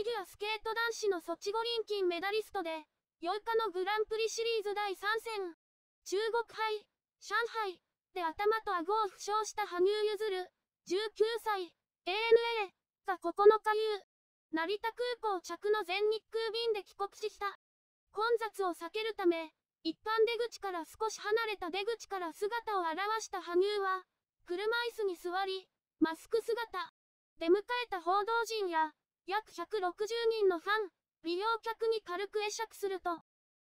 フィギュアスケート男子のソチ五輪金メダリストで、8日のグランプリシリーズ第3戦、中国杯、上海で頭と顎を負傷した羽生結弦、19歳、ANA が9日夕、成田空港着の全日空便で帰国した混雑を避けるため一般出口から少し離れた出口から姿を現した羽生は車椅子に座りマスク姿出迎えた報道陣や約160人のファン、利用客に軽く会釈すると、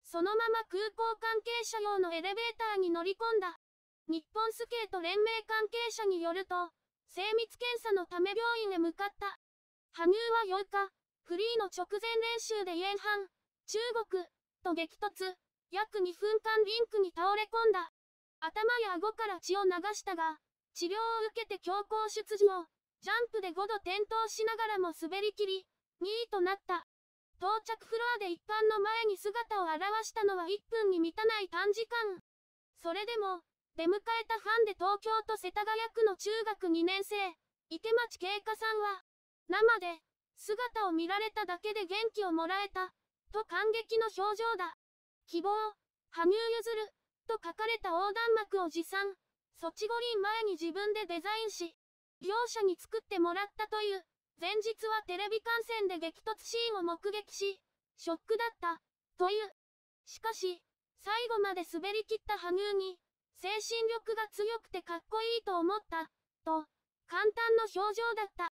そのまま空港関係者用のエレベーターに乗り込んだ。日本スケート連盟関係者によると、精密検査のため病院へ向かった。羽生は8日、フリーの直前練習で延半、中国、と激突、約2分間リンクに倒れ込んだ。頭や顎から血を流したが、治療を受けて強行出場、ジャンプで5度転倒しながらも滑り切り、2位となった。到着フロアで一般の前に姿を現したのは1分に満たない短時間。それでも、出迎えたファンで東京と世田谷区の中学2年生、池町慶香さんは、生で、姿を見られただけで元気をもらえた、と感激の表情だ。希望、羽生結弦、と書かれた横断幕を持参、ソチ五輪前に自分でデザインし、容赦に作ってもらったという、前日はテレビ観戦で激突シーンを目撃し、ショックだった、という。しかし、最後まで滑り切った羽生に、精神力が強くてかっこいいと思った、と、簡単な表情だった。